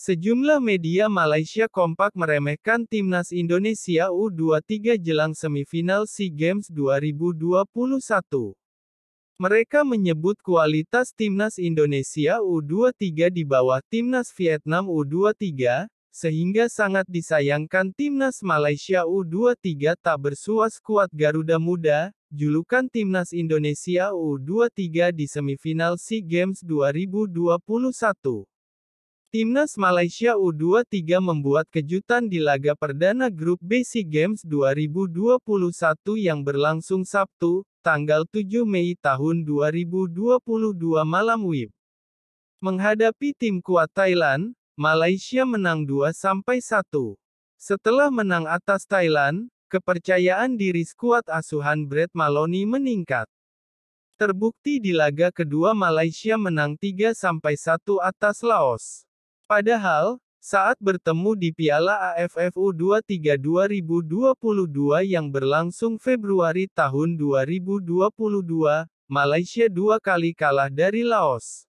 Sejumlah media Malaysia kompak meremehkan timnas Indonesia U23 jelang semifinal SEA Games 2021. Mereka menyebut kualitas timnas Indonesia U23 di bawah timnas Vietnam U23, sehingga sangat disayangkan timnas Malaysia U23 tak bersuas kuat Garuda Muda, julukan timnas Indonesia U23 di semifinal SEA Games 2021. Timnas Malaysia U23 membuat kejutan di laga perdana grup B SEA Games 2021 yang berlangsung Sabtu, tanggal 7 Mei tahun 2022 malam WIB. Menghadapi tim kuat Thailand, Malaysia menang 2-1. Setelah menang atas Thailand, kepercayaan diri skuad asuhan Brett Maloney meningkat. Terbukti di laga kedua Malaysia menang 3-1 atas Laos. Padahal, saat bertemu di Piala AFF U23 2022 yang berlangsung Februari tahun 2022, Malaysia dua kali kalah dari Laos.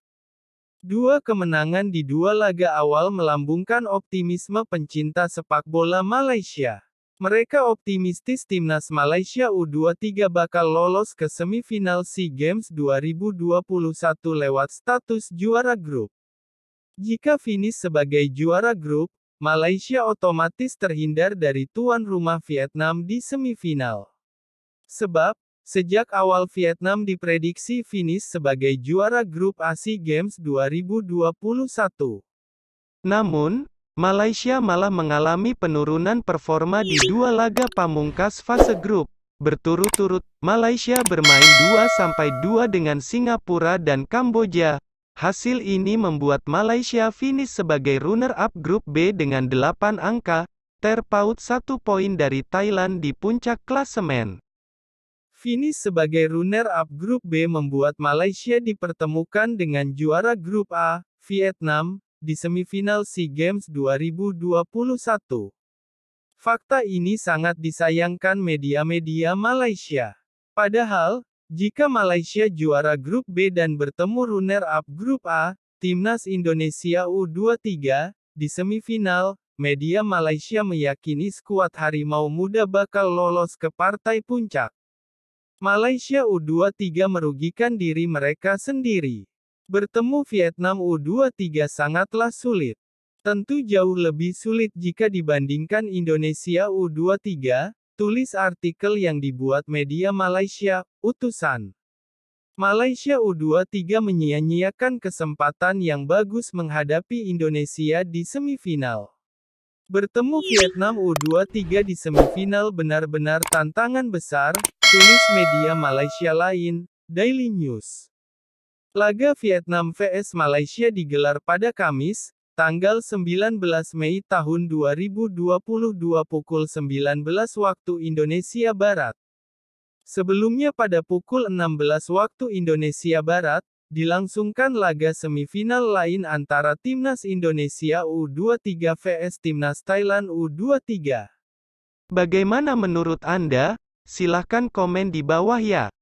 Dua kemenangan di dua laga awal melambungkan optimisme pencinta sepak bola Malaysia. Mereka optimistis timnas Malaysia U23 bakal lolos ke semifinal SEA Games 2021 lewat status juara grup. Jika finish sebagai juara grup, Malaysia otomatis terhindar dari tuan rumah Vietnam di semifinal. Sebab, sejak awal Vietnam diprediksi finish sebagai juara grup ASEA e Games 2021. Namun, Malaysia malah mengalami penurunan performa di dua laga pamungkas fase grup. Berturut-turut, Malaysia bermain 2-2 dengan Singapura dan Kamboja, Hasil ini membuat Malaysia finish sebagai runner-up Grup B dengan 8 angka, terpaut satu poin dari Thailand di puncak klasemen. Finish sebagai runner-up Grup B membuat Malaysia dipertemukan dengan juara Grup A, Vietnam, di semifinal SEA Games 2021. Fakta ini sangat disayangkan media-media Malaysia. Padahal, jika Malaysia juara grup B dan bertemu runner-up grup A, Timnas Indonesia U23, di semifinal, media Malaysia meyakini skuad Harimau Muda bakal lolos ke partai puncak. Malaysia U23 merugikan diri mereka sendiri. Bertemu Vietnam U23 sangatlah sulit. Tentu jauh lebih sulit jika dibandingkan Indonesia U23, tulis artikel yang dibuat media Malaysia, Utusan Malaysia U23 menyia-nyiakan kesempatan yang bagus menghadapi Indonesia di semifinal. Bertemu iya. Vietnam U23 di semifinal benar-benar tantangan besar, tulis media Malaysia lain, Daily News. Laga Vietnam vs Malaysia digelar pada Kamis, tanggal 19 Mei tahun 2022 pukul 19 waktu Indonesia Barat. Sebelumnya pada pukul 16 waktu Indonesia Barat, dilangsungkan laga semifinal lain antara Timnas Indonesia U23 vs Timnas Thailand U23. Bagaimana menurut Anda? Silahkan komen di bawah ya.